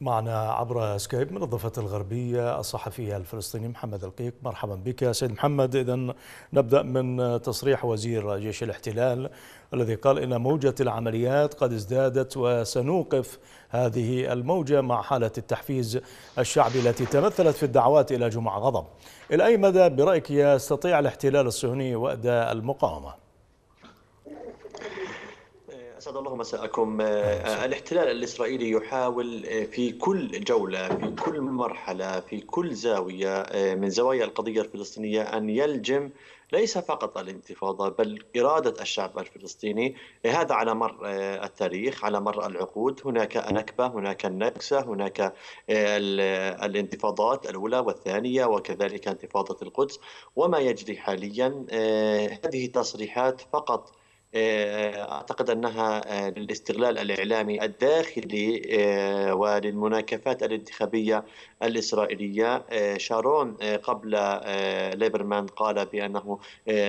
معنا عبر سكايب من الضفة الغربية الصحفي الفلسطيني محمد القيق مرحبا بك سيد محمد إذا نبدأ من تصريح وزير جيش الاحتلال الذي قال إن موجة العمليات قد ازدادت وسنوقف هذه الموجة مع حالة التحفيز الشعبي التي تمثلت في الدعوات إلى جمع غضب إلى أي مدى برأيك يستطيع الاحتلال الصهيوني وأداء المقاومة؟ اسعد الله مساءكم آه، الاحتلال الاسرائيلي يحاول آه، في كل جوله في كل مرحله في كل زاويه آه، من زوايا القضيه الفلسطينيه ان يلجم ليس فقط الانتفاضه بل اراده الشعب الفلسطيني هذا على مر التاريخ على مر العقود هناك نكبه هناك النكسه هناك الانتفاضات الاولى والثانيه وكذلك انتفاضه القدس وما يجري حاليا هذه تصريحات فقط آه، اعتقد انها آه، للاستغلال الاعلامي الداخلي آه، وللمناكفات الانتخابيه الاسرائيليه شارون قبل ليبرمان قال بانه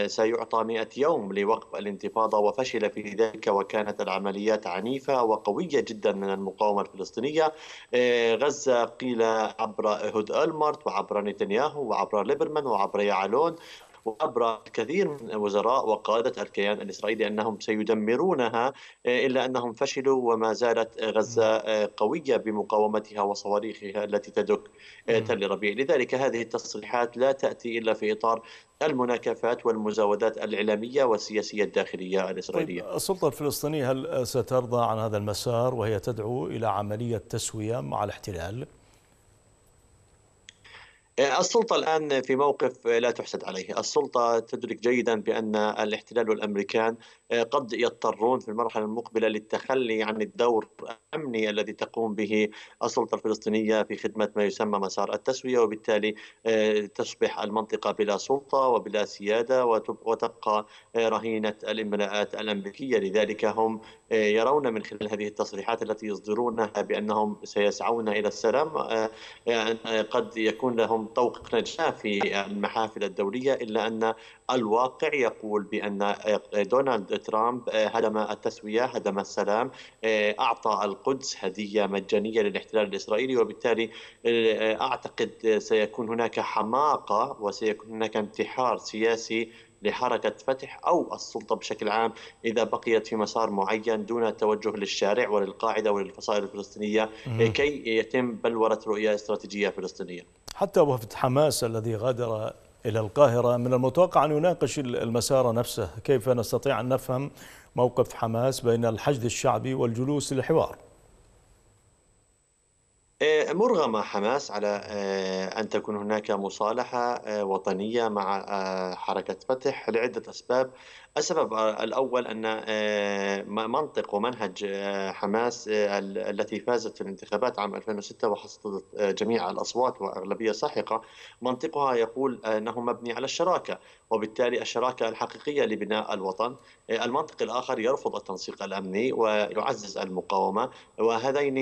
سيعطى 100 يوم لوقف الانتفاضه وفشل في ذلك وكانت العمليات عنيفه وقويه جدا من المقاومه الفلسطينيه غزه قيل عبر هود المارت وعبر نتنياهو وعبر ليبرمان وعبر يعلون وعبر كثير من وزراء وقادة الكيان الإسرائيلي أنهم سيدمرونها آه، إلا أنهم فشلوا وما زالت غزة آه، قوية بمقاومتها وصواريخها التي تدك آه، تل ربيع لذلك هذه التصريحات لا تأتي إلا في إطار المناكفات والمزاودات الإعلامية والسياسية الداخلية الإسرائيلية طيب السلطة الفلسطينية هل سترضى عن هذا المسار وهي تدعو إلى عملية تسوية مع الاحتلال؟ السلطة الآن في موقف لا تحسد عليه السلطة تدرك جيدا بأن الاحتلال والأمريكان قد يضطرون في المرحلة المقبلة للتخلي عن الدور الأمني الذي تقوم به السلطة الفلسطينية في خدمة ما يسمى مسار التسوية وبالتالي تصبح المنطقة بلا سلطة وبلا سيادة وتبقى رهينة الإملاءات الأمريكية لذلك هم يرون من خلال هذه التصريحات التي يصدرونها بأنهم سيسعون إلى السلام آه، آه، قد يكون لهم طوق نجاة في المحافل الدولية إلا أن الواقع يقول بأن دونالد ترامب آه، هدم التسوية هدم السلام آه، أعطى القدس هدية مجانية للاحتلال الإسرائيلي وبالتالي آه، أعتقد سيكون هناك حماقة وسيكون هناك انتحار سياسي لحركة فتح أو السلطة بشكل عام إذا بقيت في مسار معين دون توجه للشارع وللقاعدة وللفصائل الفلسطينية كي يتم بلورة رؤية استراتيجية فلسطينية حتى وفد حماس الذي غادر إلى القاهرة من المتوقع أن يناقش المسار نفسه كيف نستطيع أن نفهم موقف حماس بين الحشد الشعبي والجلوس للحوار مرغمة حماس على آه، أن تكون هناك مصالحة آه، وطنية مع آه، حركة فتح لعدة أسباب السبب الأول أن آه، منطق ومنهج آه، حماس آه، التي فازت في الانتخابات عام 2006 وحصدت جميع الأصوات وأغلبية ساحقة منطقها يقول أنه مبني على الشراكة وبالتالي الشراكة الحقيقية لبناء الوطن المنطق الآخر يرفض التنسيق الأمني ويعزز المقاومة وهذين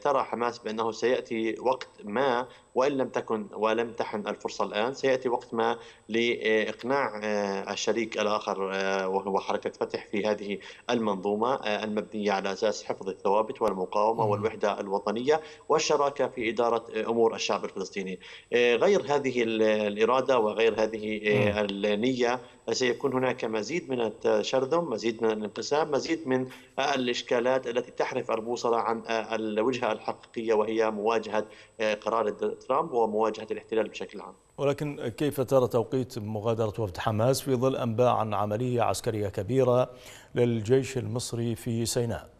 ترى حماس بأنه سيأتي وقت ما وان لم تكن ولم تحن الفرصه الان سياتي وقت ما لاقناع آه، الشريك الاخر آه، وهو حركه فتح في هذه المنظومه آه، المبنيه على اساس حفظ الثوابت والمقاومه والوحده الوطنيه والشراكه في اداره امور الشعب الفلسطيني. غير هذه الاراده وغير هذه النيه سيكون هناك مزيد من التشرذم، مزيد من الانقسام، مزيد من الاشكالات التي تحرف البوصله عن الوجهه الحقيقيه وهي مواجهه قرار ترامب ومواجهة الاحتلال بشكل عام ولكن كيف ترى توقيت مغادرة وفد حماس في ظل أنباء عن عملية عسكرية كبيرة للجيش المصري في سيناء؟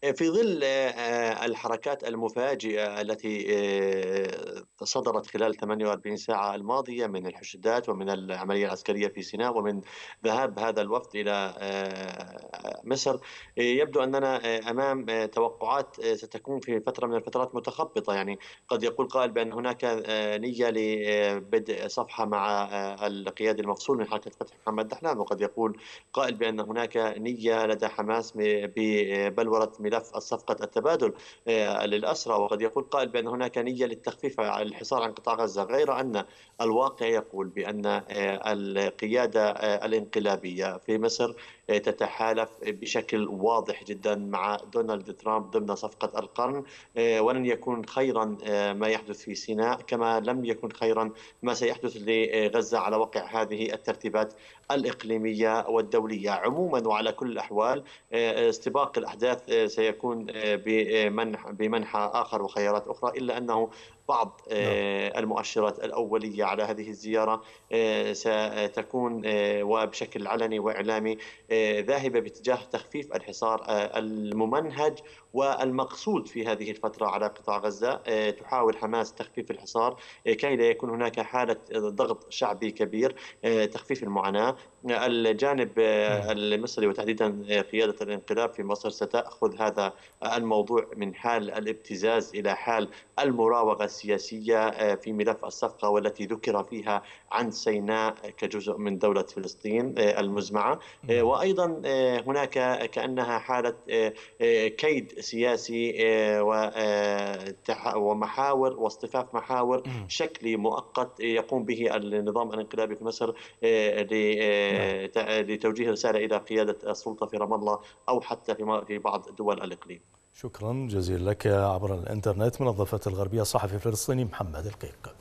في ظل آه، آه، الحركات المفاجئة التي آه، صدرت خلال 48 ساعة الماضية من الحشدات ومن العملية العسكرية في سيناء ومن ذهاب هذا الوفد إلى مصر يبدو أننا أمام توقعات ستكون في فترة من الفترات متخبطة يعني قد يقول قائل بأن هناك نية لبدء صفحة مع القيادة المفصول من حركة فتح محمد دحلان وقد يقول قائل بأن هناك نية لدى حماس ببلورة ملف صفقة التبادل آه، للأسرى وقد يقول قائل بأن هناك نية للتخفيف على الحصار عن قطاع غزة غير أن الواقع يقول بأن آه، القيادة آه، الانقلابية في مصر تتحالف بشكل واضح جدا مع دونالد ترامب ضمن صفقة القرن آه، ولن يكون خيرا آه، ما يحدث في سيناء كما لم يكن خيرا ما سيحدث لغزة على وقع هذه الترتيبات الإقليمية والدولية عموما وعلى كل الأحوال آه، استباق الأحداث سيكون بمنح بمنحى آخر وخيارات أخرى إلا أنه بعض آه، نعم. المؤشرات الاوليه على هذه الزياره آه، ستكون آه، وبشكل علني واعلامي ذاهبه باتجاه تخفيف الحصار الممنهج والمقصود في هذه الفتره على قطاع غزه تحاول حماس تخفيف الحصار كي لا يكون هناك حاله ضغط شعبي كبير تخفيف المعاناه الجانب نعم. المصري وتحديدا قياده الانقلاب في مصر ستاخذ هذا الموضوع من حال الابتزاز الى حال المراوغه السياسية آه، في ملف الصفقة والتي ذكر فيها عن سيناء كجزء من دولة فلسطين آه، المزمعة آه، نعم. وأيضا هناك كأنها حالة كيد سياسي ومحاور واصطفاف محاور شكلي مؤقت يقوم به النظام الانقلابي في مصر نعم. لتوجيه رسالة إلى قيادة السلطة في رام الله أو حتى في بعض دول الإقليم شكرا جزيلا لك عبر الانترنت من الضفة الغربية الصحفي الفلسطيني محمد القيق